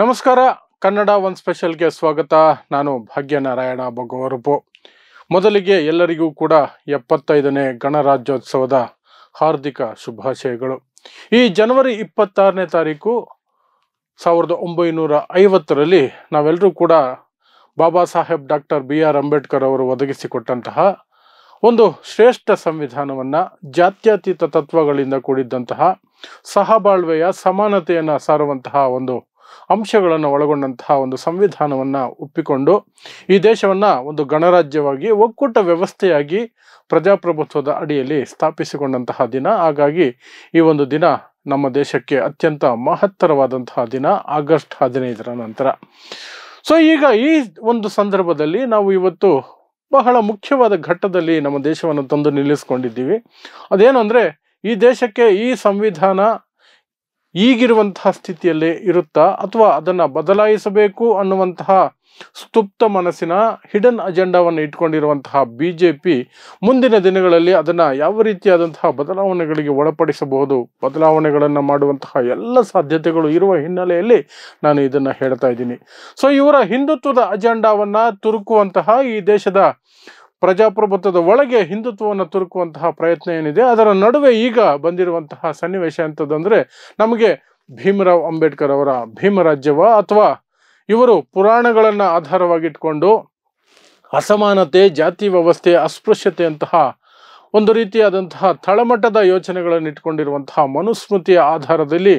ನಮಸ್ಕಾರ ಕನ್ನಡ ಒನ್ ಸ್ಪೆಷಲ್ಗೆ ಸ್ವಾಗತ ನಾನು ಭಾಗ್ಯನಾರಾಯಣ ಭಗವರಪು ಮೊದಲಿಗೆ ಎಲ್ಲರಿಗೂ ಕೂಡ ಎಪ್ಪತ್ತೈದನೇ ಗಣರಾಜ್ಯೋತ್ಸವದ ಹಾರ್ದಿಕ ಶುಭಾಶಯಗಳು ಈ ಜನವರಿ ಇಪ್ಪತ್ತಾರನೇ ತಾರೀಕು ಸಾವಿರದ ಒಂಬೈನೂರ ಐವತ್ತರಲ್ಲಿ ನಾವೆಲ್ಲರೂ ಕೂಡ Baba Saheb doctor B R Ambedkar ಅವರು ಒದಗಿಸಿಕೊಟ್ಟಂತಹ ಒಂದು ಶ್ರೇಷ್ಠ ಸಂವಿಧಾನವನ್ನು ಜಾತ್ಯತೀತ ತತ್ವಗಳಿಂದ ಕೂಡಿದ್ದಂತಹ ಸಹಬಾಳ್ವೆಯ ಸಮಾನತೆಯನ್ನು ಸಾರುವಂತಹ ಒಂದು ಅಂಶಗಳನ್ನು ಒಳಗೊಂಡಂತಹ ಒಂದು ಸಂವಿಧಾನವನ್ನು ಒಪ್ಪಿಕೊಂಡು ಈ ದೇಶವನ್ನು ಒಂದು ಗಣರಾಜ್ಯವಾಗಿ ಒಕ್ಕೂಟ ವ್ಯವಸ್ಥೆಯಾಗಿ ಪ್ರಜಾಪ್ರಭುತ್ವದ ಅಡಿಯಲ್ಲಿ ಸ್ಥಾಪಿಸಿಕೊಂಡಂತಹ ದಿನ ಹಾಗಾಗಿ ಈ ಒಂದು ದಿನ ನಮ್ಮ ದೇಶಕ್ಕೆ ಅತ್ಯಂತ ಮಹತ್ತರವಾದಂತಹ ದಿನ ಆಗಸ್ಟ್ ಹದಿನೈದರ ನಂತರ ಸೊ ಈಗ ಈ ಒಂದು ಸಂದರ್ಭದಲ್ಲಿ ನಾವು ಇವತ್ತು ಬಹಳ ಮುಖ್ಯವಾದ ಘಟ್ಟದಲ್ಲಿ ನಮ್ಮ ದೇಶವನ್ನು ತಂದು ನಿಲ್ಲಿಸ್ಕೊಂಡಿದ್ದೀವಿ ಅದೇನು ಈ ದೇಶಕ್ಕೆ ಈ ಸಂವಿಧಾನ ಈಗಿರುವಂತಹ ಸ್ಥಿತಿಯಲ್ಲೇ ಇರುತ್ತಾ ಅಥವಾ ಅದನ್ನು ಬದಲಾಯಿಸಬೇಕು ಅನ್ನುವಂತಹ ಸ್ತುಪ್ತ ಮನಸ್ಸಿನ ಹಿಡನ್ ಅಜೆಂಡಾವನ್ನು ಇಟ್ಕೊಂಡಿರುವಂತಹ ಬಿ ಜೆ ಪಿ ಮುಂದಿನ ದಿನಗಳಲ್ಲಿ ಅದನ್ನು ಯಾವ ರೀತಿಯಾದಂತಹ ಬದಲಾವಣೆಗಳಿಗೆ ಒಳಪಡಿಸಬಹುದು ಬದಲಾವಣೆಗಳನ್ನು ಮಾಡುವಂತಹ ಎಲ್ಲ ಸಾಧ್ಯತೆಗಳು ಇರುವ ಹಿನ್ನೆಲೆಯಲ್ಲಿ ನಾನು ಇದನ್ನು ಹೇಳ್ತಾ ಇದ್ದೀನಿ ಸೊ ಇವರ ಹಿಂದುತ್ವದ ಅಜೆಂಡಾವನ್ನು ತುರುಕುವಂತಹ ಈ ದೇಶದ ಪ್ರಜಾಪ್ರಭುತ್ವದ ಒಳಗೆ ಹಿಂದುತ್ವವನ್ನು ತುರುಕುವಂತಹ ಪ್ರಯತ್ನ ಏನಿದೆ ಅದರ ನಡುವೆ ಈಗ ಬಂದಿರುವಂತಹ ಸನ್ನಿವೇಶ ಅಂತದಂದ್ರೆ ನಮಗೆ ಭೀಮರಾವ್ ಅಂಬೇಡ್ಕರ್ ಅವರ ಭೀಮರಾಜ್ಯವ ಅಥವಾ ಇವರು ಪುರಾಣಗಳನ್ನು ಆಧಾರವಾಗಿಟ್ಕೊಂಡು ಅಸಮಾನತೆ ಜಾತಿ ವ್ಯವಸ್ಥೆ ಅಸ್ಪೃಶ್ಯತೆಯಂತಹ ಒಂದು ರೀತಿಯಾದಂತಹ ತಳಮಟ್ಟದ ಯೋಚನೆಗಳನ್ನು ಇಟ್ಕೊಂಡಿರುವಂತಹ ಮನುಸ್ಮೃತಿಯ ಆಧಾರದಲ್ಲಿ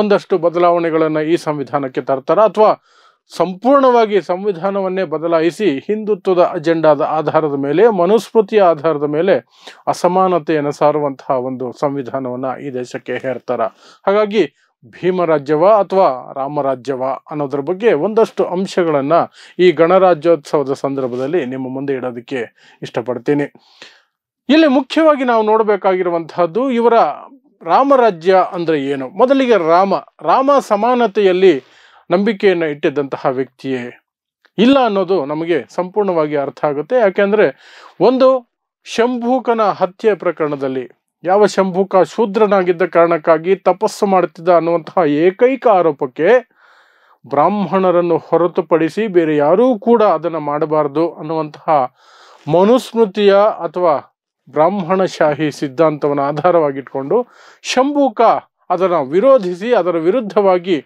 ಒಂದಷ್ಟು ಬದಲಾವಣೆಗಳನ್ನು ಈ ಸಂವಿಧಾನಕ್ಕೆ ತರ್ತಾರೆ ಅಥವಾ ಸಂಪೂರ್ಣವಾಗಿ ಸಂವಿಧಾನವನ್ನೇ ಬದಲಾಯಿಸಿ ಹಿಂದುತ್ವದ ಅಜೆಂಡಾದ ಆಧಾರದ ಮೇಲೆ ಮನುಸ್ಮೃತಿಯ ಆಧಾರದ ಮೇಲೆ ಅಸಮಾನತೆಯನ್ನು ಸಾರುವಂತಹ ಒಂದು ಸಂವಿಧಾನವನ್ನು ಈ ದೇಶಕ್ಕೆ ಹೇರ್ತಾರ ಹಾಗಾಗಿ ಭೀಮರಾಜ್ಯವ ಅಥವಾ ರಾಮರಾಜ್ಯವ ಅನ್ನೋದ್ರ ಬಗ್ಗೆ ಒಂದಷ್ಟು ಅಂಶಗಳನ್ನು ಈ ಗಣರಾಜ್ಯೋತ್ಸವದ ಸಂದರ್ಭದಲ್ಲಿ ನಿಮ್ಮ ಮುಂದೆ ಇಡೋದಕ್ಕೆ ಇಷ್ಟಪಡ್ತೀನಿ ಇಲ್ಲಿ ಮುಖ್ಯವಾಗಿ ನಾವು ನೋಡಬೇಕಾಗಿರುವಂತಹದ್ದು ಇವರ ರಾಮರಾಜ್ಯ ಅಂದರೆ ಏನು ಮೊದಲಿಗೆ ರಾಮ ರಾಮ ಸಮಾನತೆಯಲ್ಲಿ ನಂಬಿಕೆಯನ್ನು ಇಟ್ಟಿದ್ದಂತಹ ವ್ಯಕ್ತಿಯೇ ಇಲ್ಲ ಅನ್ನೋದು ನಮಗೆ ಸಂಪೂರ್ಣವಾಗಿ ಅರ್ಥ ಆಗುತ್ತೆ ಯಾಕೆಂದರೆ ಒಂದು ಶಂಭೂಕನ ಹತ್ಯೆ ಪ್ರಕರಣದಲ್ಲಿ ಯಾವ ಶಂಭೂಕ ಶೂದ್ರನಾಗಿದ್ದ ಕಾರಣಕ್ಕಾಗಿ ತಪಸ್ಸು ಮಾಡುತ್ತಿದ್ದ ಅನ್ನುವಂತಹ ಏಕೈಕ ಆರೋಪಕ್ಕೆ ಬ್ರಾಹ್ಮಣರನ್ನು ಹೊರತುಪಡಿಸಿ ಬೇರೆ ಯಾರೂ ಕೂಡ ಅದನ್ನು ಮಾಡಬಾರ್ದು ಅನ್ನುವಂತಹ ಮನುಸ್ಮೃತಿಯ ಅಥವಾ ಬ್ರಾಹ್ಮಣಶಾಹಿ ಸಿದ್ಧಾಂತವನ್ನು ಆಧಾರವಾಗಿಟ್ಕೊಂಡು ಶಂಭೂಕ ಅದನ್ನು ವಿರೋಧಿಸಿ ಅದರ ವಿರುದ್ಧವಾಗಿ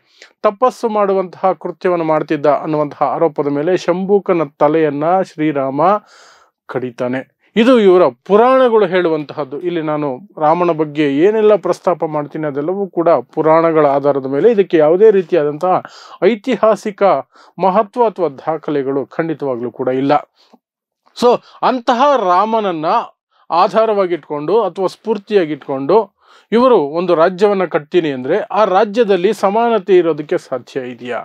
ತಪಸ್ಸು ಮಾಡುವಂತಹ ಕೃತ್ಯವನ್ನು ಮಾಡ್ತಿದ್ದ ಅನ್ನುವಂತಹ ಆರೋಪದ ಮೇಲೆ ಶಂಭೂಕನ ತಲೆಯನ್ನು ಶ್ರೀರಾಮ ಕಡಿತಾನೆ ಇದು ಇವರ ಪುರಾಣಗಳು ಹೇಳುವಂತಹದ್ದು ಇಲ್ಲಿ ನಾನು ರಾಮನ ಬಗ್ಗೆ ಏನೆಲ್ಲ ಪ್ರಸ್ತಾಪ ಮಾಡ್ತೀನಿ ಅದೆಲ್ಲವೂ ಕೂಡ ಪುರಾಣಗಳ ಆಧಾರದ ಮೇಲೆ ಇದಕ್ಕೆ ಯಾವುದೇ ರೀತಿಯಾದಂತಹ ಐತಿಹಾಸಿಕ ಮಹತ್ವ ಅಥವಾ ದಾಖಲೆಗಳು ಖಂಡಿತವಾಗ್ಲೂ ಕೂಡ ಇಲ್ಲ ಸೊ ಅಂತಹ ರಾಮನನ್ನ ಆಧಾರವಾಗಿಟ್ಕೊಂಡು ಅಥವಾ ಸ್ಫೂರ್ತಿಯಾಗಿಟ್ಕೊಂಡು ಇವರು ಒಂದು ರಾಜ್ಯವನ್ನು ಕಟ್ತೀನಿ ಅಂದರೆ ಆ ರಾಜ್ಯದಲ್ಲಿ ಸಮಾನತೆ ಇರೋದಕ್ಕೆ ಸಾಧ್ಯ ಇದೆಯಾ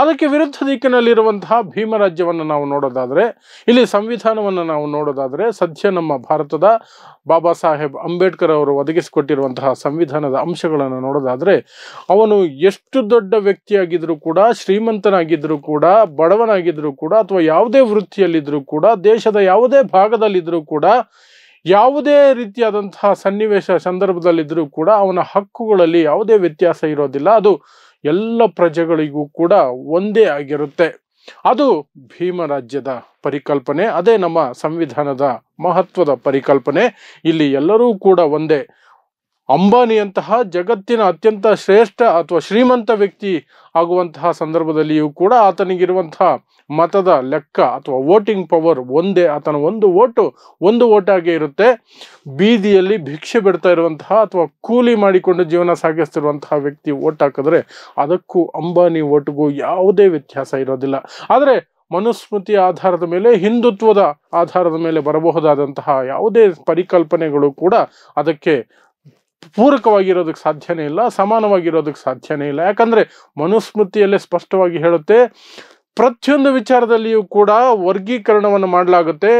ಅದಕ್ಕೆ ವಿರುದ್ಧ ದಿಕ್ಕಿನಲ್ಲಿರುವಂತಹ ಭೀಮರಾಜ್ಯವನ್ನು ನಾವು ನೋಡೋದಾದರೆ ಇಲ್ಲಿ ಸಂವಿಧಾನವನ್ನು ನಾವು ನೋಡೋದಾದರೆ ಸದ್ಯ ನಮ್ಮ ಭಾರತದ ಬಾಬಾ ಸಾಹೇಬ್ ಅಂಬೇಡ್ಕರ್ ಅವರು ಒದಗಿಸಿಕೊಟ್ಟಿರುವಂತಹ ಸಂವಿಧಾನದ ಅಂಶಗಳನ್ನು ನೋಡೋದಾದರೆ ಅವನು ಎಷ್ಟು ದೊಡ್ಡ ವ್ಯಕ್ತಿಯಾಗಿದ್ದರೂ ಕೂಡ ಶ್ರೀಮಂತನಾಗಿದ್ದರೂ ಕೂಡ ಬಡವನಾಗಿದ್ದರೂ ಕೂಡ ಅಥವಾ ಯಾವುದೇ ವೃತ್ತಿಯಲ್ಲಿದ್ದರೂ ಕೂಡ ದೇಶದ ಯಾವುದೇ ಭಾಗದಲ್ಲಿದ್ದರೂ ಕೂಡ ಯಾವುದೇ ರೀತಿಯಾದಂತಹ ಸನ್ನಿವೇಶ ಸಂದರ್ಭದಲ್ಲಿದ್ದರೂ ಕೂಡ ಅವನ ಹಕ್ಕುಗಳಲ್ಲಿ ಯಾವುದೇ ವ್ಯತ್ಯಾಸ ಇರೋದಿಲ್ಲ ಅದು ಎಲ್ಲ ಪ್ರಜೆಗಳಿಗೂ ಕೂಡ ಒಂದೇ ಆಗಿರುತ್ತೆ ಅದು ಭೀಮರಾಜ್ಯದ ಪರಿಕಲ್ಪನೆ ಅದೇ ನಮ್ಮ ಸಂವಿಧಾನದ ಮಹತ್ವದ ಪರಿಕಲ್ಪನೆ ಇಲ್ಲಿ ಎಲ್ಲರೂ ಕೂಡ ಒಂದೇ ಅಂಬಾನಿಯಂತಹ ಜಗತ್ತಿನ ಅತ್ಯಂತ ಶ್ರೇಷ್ಠ ಅಥವಾ ಶ್ರೀಮಂತ ವ್ಯಕ್ತಿ ಆಗುವಂತಹ ಸಂದರ್ಭದಲ್ಲಿಯೂ ಕೂಡ ಆತನಿಗಿರುವಂತಹ ಮತದ ಲೆಕ್ಕ ಅಥವಾ ವೋಟಿಂಗ್ ಪವರ್ ಒಂದೇ ಆತನ ಒಂದು ಓಟು ಒಂದು ಓಟಾಗೆ ಇರುತ್ತೆ ಬೀದಿಯಲ್ಲಿ ಭಿಕ್ಷೆ ಬಿಡ್ತಾ ಇರುವಂತಹ ಅಥವಾ ಕೂಲಿ ಮಾಡಿಕೊಂಡು ಜೀವನ ಸಾಗಿಸ್ತಿರುವಂತಹ ವ್ಯಕ್ತಿ ಓಟ್ ಹಾಕಿದ್ರೆ ಅದಕ್ಕೂ ಅಂಬಾನಿ ಓಟ್ಗೂ ಯಾವುದೇ ವ್ಯತ್ಯಾಸ ಇರೋದಿಲ್ಲ ಆದರೆ ಮನುಸ್ಮೃತಿಯ ಆಧಾರದ ಮೇಲೆ ಹಿಂದುತ್ವದ ಆಧಾರದ ಮೇಲೆ ಬರಬಹುದಾದಂತಹ ಯಾವುದೇ ಪರಿಕಲ್ಪನೆಗಳು ಕೂಡ ಅದಕ್ಕೆ ಪೂರಕವಾಗಿರೋದಕ್ಕೆ ಸಾಧ್ಯನೇ ಇಲ್ಲ ಸಮಾನವಾಗಿರೋದಕ್ಕೆ ಸಾಧ್ಯನೇ ಇಲ್ಲ ಯಾಕಂದರೆ ಮನುಸ್ಮೃತಿಯಲ್ಲೇ ಸ್ಪಷ್ಟವಾಗಿ ಹೇಳುತ್ತೆ ಪ್ರತಿಯೊಂದು ವಿಚಾರದಲ್ಲಿಯೂ ಕೂಡ ವರ್ಗೀಕರಣವನ್ನು ಮಾಡಲಾಗುತ್ತೆ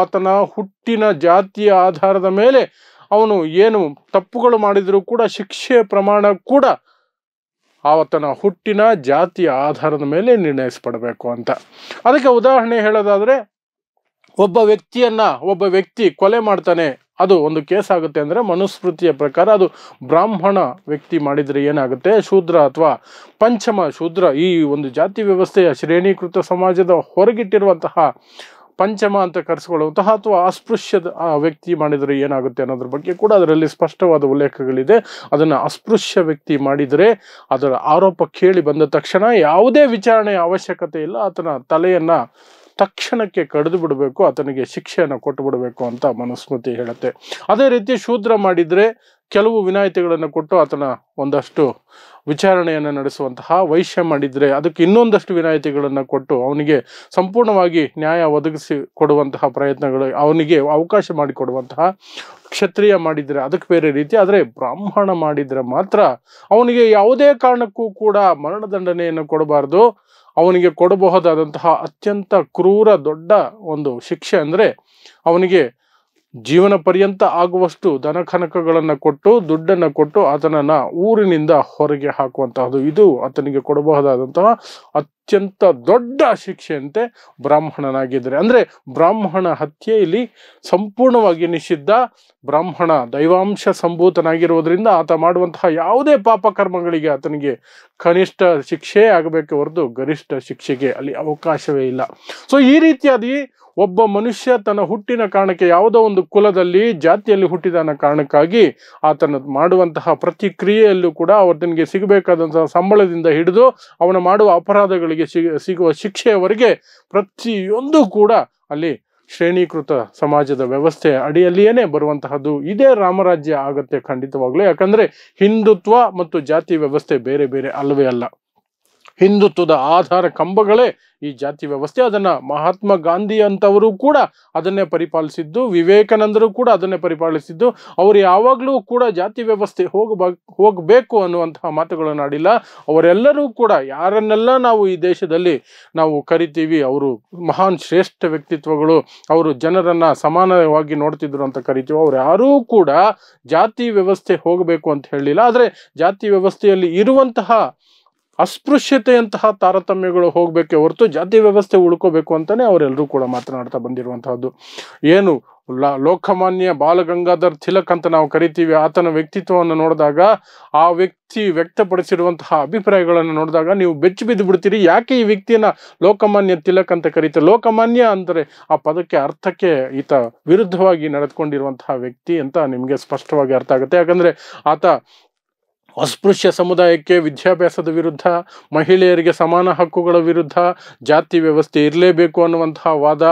ಆತನ ಹುಟ್ಟಿನ ಜಾತಿಯ ಆಧಾರದ ಮೇಲೆ ಅವನು ಏನು ತಪ್ಪುಗಳು ಮಾಡಿದರೂ ಕೂಡ ಶಿಕ್ಷೆಯ ಪ್ರಮಾಣ ಕೂಡ ಆತನ ಹುಟ್ಟಿನ ಜಾತಿಯ ಆಧಾರದ ಮೇಲೆ ನಿರ್ಣಯಿಸ್ಪಡಬೇಕು ಅಂತ ಅದಕ್ಕೆ ಉದಾಹರಣೆ ಹೇಳೋದಾದರೆ ಒಬ್ಬ ವ್ಯಕ್ತಿಯನ್ನು ಒಬ್ಬ ವ್ಯಕ್ತಿ ಕೊಲೆ ಮಾಡ್ತಾನೆ ಅದು ಒಂದು ಕೇಸ್ ಆಗುತ್ತೆ ಅಂದರೆ ಮನುಸ್ಮೃತಿಯ ಪ್ರಕಾರ ಅದು ಬ್ರಾಹ್ಮಣ ವ್ಯಕ್ತಿ ಮಾಡಿದರೆ ಏನಾಗುತ್ತೆ ಶೂದ್ರ ಅಥವಾ ಪಂಚಮ ಶೂದ್ರ ಈ ಒಂದು ಜಾತಿ ವ್ಯವಸ್ಥೆಯ ಶ್ರೇಣೀಕೃತ ಸಮಾಜದ ಹೊರಗಿಟ್ಟಿರುವಂತಹ ಪಂಚಮ ಅಂತ ಕರೆಸ್ಕೊಳ್ಳುವಂತಹ ಅಥವಾ ಅಸ್ಪೃಶ್ಯದ ವ್ಯಕ್ತಿ ಮಾಡಿದರೆ ಏನಾಗುತ್ತೆ ಅನ್ನೋದ್ರ ಬಗ್ಗೆ ಕೂಡ ಅದರಲ್ಲಿ ಸ್ಪಷ್ಟವಾದ ಉಲ್ಲೇಖಗಳಿದೆ ಅದನ್ನು ಅಸ್ಪೃಶ್ಯ ವ್ಯಕ್ತಿ ಮಾಡಿದರೆ ಅದರ ಆರೋಪ ಕೇಳಿ ಬಂದ ತಕ್ಷಣ ಯಾವುದೇ ವಿಚಾರಣೆಯ ಅವಶ್ಯಕತೆ ಇಲ್ಲ ಆತನ ತಲೆಯನ್ನು ತಕ್ಷಣಕ್ಕೆ ಕಡಿದು ಬಿಡಬೇಕು ಆತನಿಗೆ ಶಿಕ್ಷೆಯನ್ನು ಕೊಟ್ಟು ಬಿಡಬೇಕು ಅಂತ ಮನುಸ್ಮೃತಿ ಹೇಳುತ್ತೆ ಅದೇ ರೀತಿ ಶೂದ್ರ ಮಾಡಿದರೆ ಕೆಲವು ವಿನಾಯಿತಿಗಳನ್ನು ಕೊಟ್ಟು ಆತನ ಒಂದಷ್ಟು ವಿಚಾರಣೆಯನ್ನು ನಡೆಸುವಂತಹ ವೈಶ್ಯ ಮಾಡಿದರೆ ಅದಕ್ಕೆ ಇನ್ನೊಂದಷ್ಟು ವಿನಾಯಿತಿಗಳನ್ನು ಕೊಟ್ಟು ಅವನಿಗೆ ಸಂಪೂರ್ಣವಾಗಿ ನ್ಯಾಯ ಒದಗಿಸಿ ಕೊಡುವಂತಹ ಪ್ರಯತ್ನಗಳು ಅವನಿಗೆ ಅವಕಾಶ ಮಾಡಿಕೊಡುವಂತಹ ಕ್ಷತ್ರಿಯ ಮಾಡಿದರೆ ಅದಕ್ಕೆ ಬೇರೆ ರೀತಿ ಆದರೆ ಬ್ರಾಹ್ಮಣ ಮಾಡಿದರೆ ಮಾತ್ರ ಅವನಿಗೆ ಯಾವುದೇ ಕಾರಣಕ್ಕೂ ಕೂಡ ಮರಣದಂಡನೆಯನ್ನು ಕೊಡಬಾರ್ದು ಅವನಿಗೆ ಕೊಡಬಹುದಾದಂತಹ ಅತ್ಯಂತ ಕ್ರೂರ ದೊಡ್ಡ ಒಂದು ಶಿಕ್ಷೆ ಅಂದರೆ ಅವನಿಗೆ ಜೀವನ ಪರ್ಯಂತ ಆಗುವಷ್ಟು ಧನ ಕೊಟ್ಟು ದುಡ್ಡನ್ನು ಕೊಟ್ಟು ಆತನನ್ನ ಊರಿನಿಂದ ಹೊರಗೆ ಹಾಕುವಂತಹದ್ದು ಇದು ಆತನಿಗೆ ಕೊಡಬಹುದಾದಂತಹ ಅತ್ಯಂತ ದೊಡ್ಡ ಶಿಕ್ಷೆಯಂತೆ ಬ್ರಾಹ್ಮಣನಾಗಿದ್ದಾರೆ ಅಂದರೆ ಬ್ರಾಹ್ಮಣ ಹತ್ಯೆಯಲ್ಲಿ ಇಲ್ಲಿ ಸಂಪೂರ್ಣವಾಗಿ ನಿಷಿದ್ಧ ಬ್ರಾಹ್ಮಣ ದೈವಾಂಶ ಸಂಭೂತನಾಗಿರುವುದರಿಂದ ಆತ ಮಾಡುವಂತಹ ಯಾವುದೇ ಪಾಪಕರ್ಮಗಳಿಗೆ ಆತನಿಗೆ ಕನಿಷ್ಠ ಶಿಕ್ಷೆ ಆಗಬೇಕು ಹೊರತು ಗರಿಷ್ಠ ಶಿಕ್ಷೆಗೆ ಅಲ್ಲಿ ಅವಕಾಶವೇ ಇಲ್ಲ ಸೊ ಈ ರೀತಿಯಾಗಿ ಒಬ್ಬ ಮನುಷ್ಯ ತನ್ನ ಹುಟ್ಟಿನ ಕಾರಣಕ್ಕೆ ಯಾವುದೋ ಒಂದು ಕುಲದಲ್ಲಿ ಜಾತಿಯಲ್ಲಿ ಹುಟ್ಟಿದ ಕಾರಣಕ್ಕಾಗಿ ಆತನ ಮಾಡುವಂತಹ ಪ್ರತಿಕ್ರಿಯೆಯಲ್ಲೂ ಕೂಡ ಅವತನಿಗೆ ಸಿಗಬೇಕಾದಂತಹ ಸಂಬಳದಿಂದ ಹಿಡಿದು ಅವನ ಮಾಡುವ ಅಪರಾಧಗಳು ಅವರಿಗೆ ಸಿಗುವ ಶಿಕ್ಷೆಯವರೆಗೆ ಪ್ರತಿಯೊಂದು ಕೂಡ ಅಲ್ಲಿ ಶ್ರೇಣೀಕೃತ ಸಮಾಜದ ವ್ಯವಸ್ಥೆ ಅಡಿಯಲ್ಲಿಯೇ ಬರುವಂತಹದ್ದು ಇದೇ ರಾಮರಾಜ್ಯ ಆಗತ್ತೆ ಖಂಡಿತವಾಗ್ಲೇ ಯಾಕಂದ್ರೆ ಹಿಂದುತ್ವ ಮತ್ತು ಜಾತಿ ವ್ಯವಸ್ಥೆ ಬೇರೆ ಬೇರೆ ಅಲ್ಲವೇ ಅಲ್ಲ ಹಿಂದುತ್ವದ ಆಧಾರ ಕಂಬಗಳೇ ಈ ಜಾತಿ ವ್ಯವಸ್ಥೆ ಅದನ್ನು ಮಹಾತ್ಮ ಗಾಂಧಿ ಅಂತವರು ಕೂಡ ಅದನ್ನೇ ಪರಿಪಾಲಿಸಿದ್ದು ವಿವೇಕಾನಂದರು ಕೂಡ ಅದನ್ನೇ ಪರಿಪಾಲಿಸಿದ್ದು ಅವರು ಯಾವಾಗಲೂ ಕೂಡ ಜಾತಿ ವ್ಯವಸ್ಥೆ ಹೋಗಬ ಹೋಗಬೇಕು ಅನ್ನುವಂತಹ ಮಾತುಗಳನ್ನು ಆಡಿಲ್ಲ ಅವರೆಲ್ಲರೂ ಕೂಡ ಯಾರನ್ನೆಲ್ಲ ನಾವು ಈ ದೇಶದಲ್ಲಿ ನಾವು ಕರಿತೀವಿ ಅವರು ಮಹಾನ್ ಶ್ರೇಷ್ಠ ವ್ಯಕ್ತಿತ್ವಗಳು ಅವರು ಜನರನ್ನು ಸಮಾನವಾಗಿ ನೋಡ್ತಿದ್ರು ಅಂತ ಕರಿತೀವಿ ಅವ್ರು ಯಾರೂ ಕೂಡ ಜಾತಿ ವ್ಯವಸ್ಥೆ ಹೋಗಬೇಕು ಅಂತ ಹೇಳಲಿಲ್ಲ ಆದರೆ ಜಾತಿ ವ್ಯವಸ್ಥೆಯಲ್ಲಿ ಇರುವಂತಹ ಅಸ್ಪೃಶ್ಯತೆಯಂತಹ ತಾರತಮ್ಯಗಳು ಹೋಗಬೇಕೆ ಹೊರತು ಜಾತಿ ವ್ಯವಸ್ಥೆ ಉಳ್ಕೋಬೇಕು ಅಂತಲೇ ಅವರೆಲ್ಲರೂ ಕೂಡ ಮಾತನಾಡ್ತಾ ಬಂದಿರುವಂತಹದ್ದು ಏನು ಲೋಕಮಾನ್ಯ ಬಾಲಗಂಗಾಧರ್ ತಿಲಕ್ ಅಂತ ನಾವು ಕರಿತೀವಿ ಆತನ ವ್ಯಕ್ತಿತ್ವವನ್ನು ನೋಡಿದಾಗ ಆ ವ್ಯಕ್ತಿ ವ್ಯಕ್ತಪಡಿಸಿರುವಂತಹ ಅಭಿಪ್ರಾಯಗಳನ್ನು ನೋಡಿದಾಗ ನೀವು ಬೆಚ್ಚು ಬಿದ್ದು ಬಿಡ್ತೀರಿ ಯಾಕೆ ಈ ವ್ಯಕ್ತಿಯನ್ನ ಲೋಕಮಾನ್ಯ ತಿಲಕ್ ಅಂತ ಕರೀತಾರೆ ಲೋಕಮಾನ್ಯ ಅಂದರೆ ಆ ಪದಕ್ಕೆ ಅರ್ಥಕ್ಕೆ ಈತ ವಿರುದ್ಧವಾಗಿ ನಡೆದುಕೊಂಡಿರುವಂತಹ ವ್ಯಕ್ತಿ ಅಂತ ನಿಮಗೆ ಸ್ಪಷ್ಟವಾಗಿ ಅರ್ಥ ಆಗುತ್ತೆ ಯಾಕಂದರೆ ಆತ ಅಸ್ಪೃಶ್ಯ ಸಮುದಾಯಕ್ಕೆ ವಿದ್ಯಾಭ್ಯಾಸದ ವಿರುದ್ಧ ಮಹಿಳೆಯರಿಗೆ ಸಮಾನ ಹಕ್ಕುಗಳ ವಿರುದ್ಧ ಜಾತಿ ವ್ಯವಸ್ಥೆ ಇರಲೇಬೇಕು ಅನ್ನುವಂತಹ ವಾದ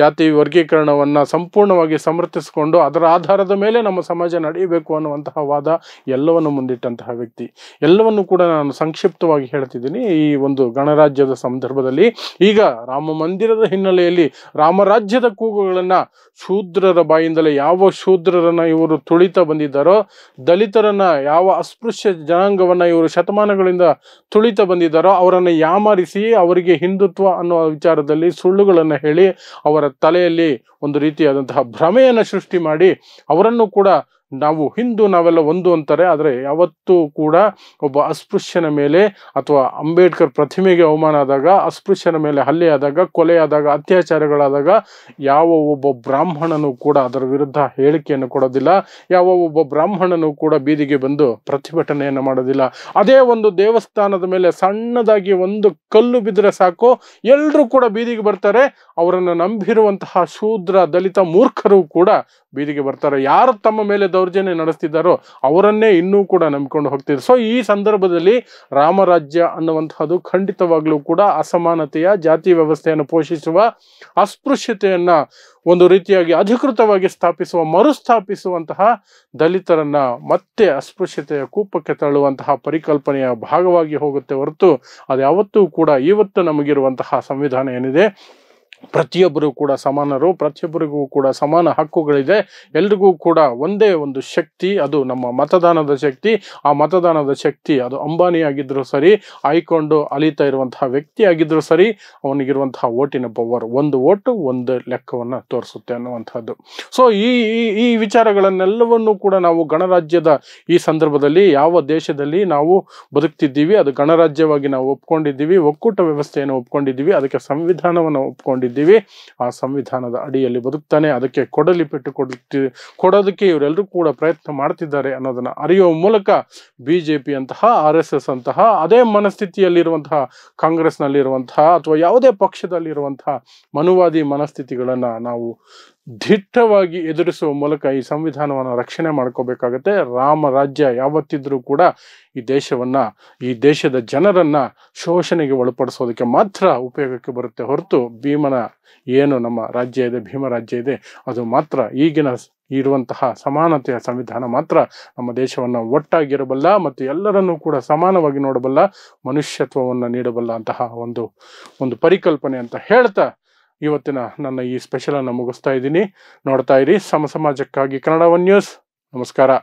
ಜಾತಿ ವರ್ಗೀಕರಣವನ್ನು ಸಂಪೂರ್ಣವಾಗಿ ಸಮರ್ಥಿಸಿಕೊಂಡು ಅದರ ಆಧಾರದ ಮೇಲೆ ನಮ್ಮ ಸಮಾಜ ನಡೆಯಬೇಕು ಅನ್ನುವಂತಹ ವಾದ ಎಲ್ಲವನ್ನು ಮುಂದಿಟ್ಟಂತಹ ವ್ಯಕ್ತಿ ಎಲ್ಲವನ್ನು ಕೂಡ ನಾನು ಸಂಕ್ಷಿಪ್ತವಾಗಿ ಹೇಳ್ತಿದ್ದೀನಿ ಈ ಒಂದು ಗಣರಾಜ್ಯದ ಸಂದರ್ಭದಲ್ಲಿ ಈಗ ರಾಮ ಮಂದಿರದ ಹಿನ್ನೆಲೆಯಲ್ಲಿ ರಾಮರಾಜ್ಯದ ಕೂಗುಗಳನ್ನು ಶೂದ್ರರ ಬಾಯಿಂದಲೇ ಯಾವ ಶೂದ್ರರನ್ನು ಇವರು ತುಳಿತ ಬಂದಿದ್ದಾರೋ ದಲಿತರನ್ನು ಯಾವ ಅಸ್ಪೃಶ್ಯ ಜನಾಂಗವನ್ನು ಇವರು ಶತಮಾನಗಳಿಂದ ತುಳಿತ ಬಂದಿದ್ದಾರೋ ಅವರನ್ನು ಯಾಮಾರಿಸಿ ಅವರಿಗೆ ಹಿಂದುತ್ವ ಅನ್ನೋ ವಿಚಾರದಲ್ಲಿ ಸುಳ್ಳುಗಳನ್ನು ಹೇಳಿ ಅವರ ತಲೆಯಲ್ಲಿ ಒಂದು ರೀತಿಯಾದಂತಹ ಭ್ರಮೆಯನ್ನು ಸೃಷ್ಟಿ ಮಾಡಿ ಅವರನ್ನು ಕೂಡ ನಾವು ಹಿಂದೂ ನಾವೆಲ್ಲ ಒಂದು ಅಂತಾರೆ ಆದರೆ ಯಾವತ್ತೂ ಕೂಡ ಒಬ್ಬ ಅಸ್ಪೃಶ್ಯನ ಮೇಲೆ ಅಥವಾ ಅಂಬೇಡ್ಕರ್ ಪ್ರತಿಮೆಗೆ ಅವಮಾನ ಆದಾಗ ಅಸ್ಪೃಶ್ಯನ ಮೇಲೆ ಹಲ್ಲೆ ಆದಾಗ ಕೊಲೆಯಾದಾಗ ಅತ್ಯಾಚಾರಗಳಾದಾಗ ಯಾವ ಒಬ್ಬ ಬ್ರಾಹ್ಮಣನು ಕೂಡ ಅದರ ವಿರುದ್ಧ ಹೇಳಿಕೆಯನ್ನು ಕೊಡೋದಿಲ್ಲ ಯಾವ ಒಬ್ಬ ಬ್ರಾಹ್ಮಣನು ಕೂಡ ಬೀದಿಗೆ ಬಂದು ಪ್ರತಿಭಟನೆಯನ್ನು ಮಾಡೋದಿಲ್ಲ ಅದೇ ಒಂದು ದೇವಸ್ಥಾನದ ಮೇಲೆ ಸಣ್ಣದಾಗಿ ಒಂದು ಕಲ್ಲು ಬಿದ್ದರೆ ಸಾಕು ಎಲ್ಲರೂ ಕೂಡ ಬೀದಿಗೆ ಬರ್ತಾರೆ ಅವರನ್ನು ನಂಬಿರುವಂತಹ ಶೂದ್ರ ದಲಿತ ಮೂರ್ಖರು ಕೂಡ ಬೀದಿಗೆ ಬರ್ತಾರೆ ಯಾರು ತಮ್ಮ ಮೇಲೆ ದೌರ್ಜನ್ಯ ನಡೆಸ್ತಿದ್ದಾರೋ ಅವರನ್ನೇ ಇನ್ನೂ ಕೂಡ ನಂಬಿಕೊಂಡು ಹೋಗ್ತಿದ್ರು ಸೊ ಈ ಸಂದರ್ಭದಲ್ಲಿ ರಾಮರಾಜ್ಯ ಅನ್ನುವಂತಹದ್ದು ಖಂಡಿತವಾಗ್ಲೂ ಕೂಡ ಅಸಮಾನತೆಯ ಜಾತಿ ವ್ಯವಸ್ಥೆಯನ್ನು ಪೋಷಿಸುವ ಅಸ್ಪೃಶ್ಯತೆಯನ್ನ ಒಂದು ರೀತಿಯಾಗಿ ಅಧಿಕೃತವಾಗಿ ಸ್ಥಾಪಿಸುವ ಮರುಸ್ಥಾಪಿಸುವಂತಹ ದಲಿತರನ್ನ ಮತ್ತೆ ಅಸ್ಪೃಶ್ಯತೆಯ ಕೂಪಕ್ಕೆ ತಳ್ಳುವಂತಹ ಪರಿಕಲ್ಪನೆಯ ಭಾಗವಾಗಿ ಹೋಗುತ್ತೆ ಹೊರತು ಅದು ಯಾವತ್ತೂ ಕೂಡ ಇವತ್ತು ನಮಗಿರುವಂತಹ ಸಂವಿಧಾನ ಏನಿದೆ ಪ್ರತಿಯೊಬ್ಬರು ಕೂಡ ಸಮಾನರು ಪ್ರತಿಯೊಬ್ಬರಿಗೂ ಕೂಡ ಸಮಾನ ಹಕ್ಕುಗಳಿದೆ ಎಲ್ರಿಗೂ ಕೂಡ ಒಂದೇ ಒಂದು ಶಕ್ತಿ ಅದು ನಮ್ಮ ಮತದಾನದ ಶಕ್ತಿ ಆ ಮತದಾನದ ಶಕ್ತಿ ಅದು ಅಂಬಾನಿಯಾಗಿದ್ದರೂ ಸರಿ ಆಯ್ಕೊಂಡು ಅಲಿತಾ ಇರುವಂತಹ ವ್ಯಕ್ತಿ ಆಗಿದ್ದರೂ ಸರಿ ಅವನಿಗಿರುವಂತಹ ಓಟಿನ ಪವರ್ ಒಂದು ಓಟು ಒಂದು ಲೆಕ್ಕವನ್ನು ತೋರಿಸುತ್ತೆ ಅನ್ನುವಂಥದ್ದು ಸೊ ಈ ಈ ವಿಚಾರಗಳನ್ನೆಲ್ಲವನ್ನು ಕೂಡ ನಾವು ಗಣರಾಜ್ಯದ ಈ ಸಂದರ್ಭದಲ್ಲಿ ಯಾವ ದೇಶದಲ್ಲಿ ನಾವು ಬದುಕ್ತಿದ್ದೀವಿ ಅದು ಗಣರಾಜ್ಯವಾಗಿ ನಾವು ಒಪ್ಕೊಂಡಿದ್ದೀವಿ ಒಕ್ಕೂಟ ವ್ಯವಸ್ಥೆಯನ್ನು ಒಪ್ಕೊಂಡಿದ್ದೀವಿ ಅದಕ್ಕೆ ಸಂವಿಧಾನವನ್ನು ಒಪ್ಕೊಂಡಿದ್ದೀವಿ ಇದ್ದೀವಿ ಆ ಸಂವಿಧಾನದ ಅಡಿಯಲ್ಲಿ ಬದುಕ್ತಾನೆ ಅದಕ್ಕೆ ಕೊಡಲಿ ಪೆಟ್ಟು ಕೊಡುತ್ತಿ ಕೊಡೋದಕ್ಕೆ ಇವರೆಲ್ಲರೂ ಕೂಡ ಪ್ರಯತ್ನ ಮಾಡ್ತಿದ್ದಾರೆ ಅನ್ನೋದನ್ನು ಅರಿಯುವ ಮೂಲಕ ಬಿ ಜೆ ಪಿ ಅಂತಹ ಆರ್ ಎಸ್ ಎಸ್ ಅಂತಹ ಅದೇ ಮನಸ್ಥಿತಿಯಲ್ಲಿರುವಂತಹ ಕಾಂಗ್ರೆಸ್ನಲ್ಲಿರುವಂತಹ ಅಥವಾ ಯಾವುದೇ ಪಕ್ಷದಲ್ಲಿರುವಂತಹ ಮನುವಾದಿ ಮನಸ್ಥಿತಿಗಳನ್ನು ನಾವು ದಿಟ್ಟವಾಗಿ ಎದುರಿಸುವ ಮೂಲಕ ಈ ಸಂವಿಧಾನವನ್ನು ರಕ್ಷಣೆ ಮಾಡ್ಕೋಬೇಕಾಗತ್ತೆ ರಾಮ ರಾಜ್ಯ ಯಾವತ್ತಿದ್ರೂ ಕೂಡ ಈ ದೇಶವನ್ನ ಈ ದೇಶದ ಜನರನ್ನ ಶೋಷಣೆಗೆ ಒಳಪಡಿಸೋದಕ್ಕೆ ಮಾತ್ರ ಉಪಯೋಗಕ್ಕೆ ಬರುತ್ತೆ ಹೊರತು ಭೀಮನ ಏನು ನಮ್ಮ ರಾಜ್ಯ ಇದೆ ಭೀಮ ರಾಜ್ಯ ಇದೆ ಅದು ಮಾತ್ರ ಈಗಿನ ಇರುವಂತಹ ಸಮಾನತೆಯ ಸಂವಿಧಾನ ಮಾತ್ರ ನಮ್ಮ ದೇಶವನ್ನು ಒಟ್ಟಾಗಿರಬಲ್ಲ ಮತ್ತು ಎಲ್ಲರನ್ನೂ ಕೂಡ ಸಮಾನವಾಗಿ ನೋಡಬಲ್ಲ ಮನುಷ್ಯತ್ವವನ್ನು ನೀಡಬಲ್ಲ ಅಂತಹ ಒಂದು ಒಂದು ಪರಿಕಲ್ಪನೆ ಅಂತ ಹೇಳ್ತಾ ಇವತ್ತಿನ ನನ್ನ ಈ ಸ್ಪೆಷಲನ್ನು ಮುಗಿಸ್ತಾ ಇದ್ದೀನಿ ನೋಡ್ತಾ ಇರಿ ಸಮ ಸಮಾಜಕ್ಕಾಗಿ ಕನ್ನಡ ಒನ್ ನ್ಯೂಸ್ ನಮಸ್ಕಾರ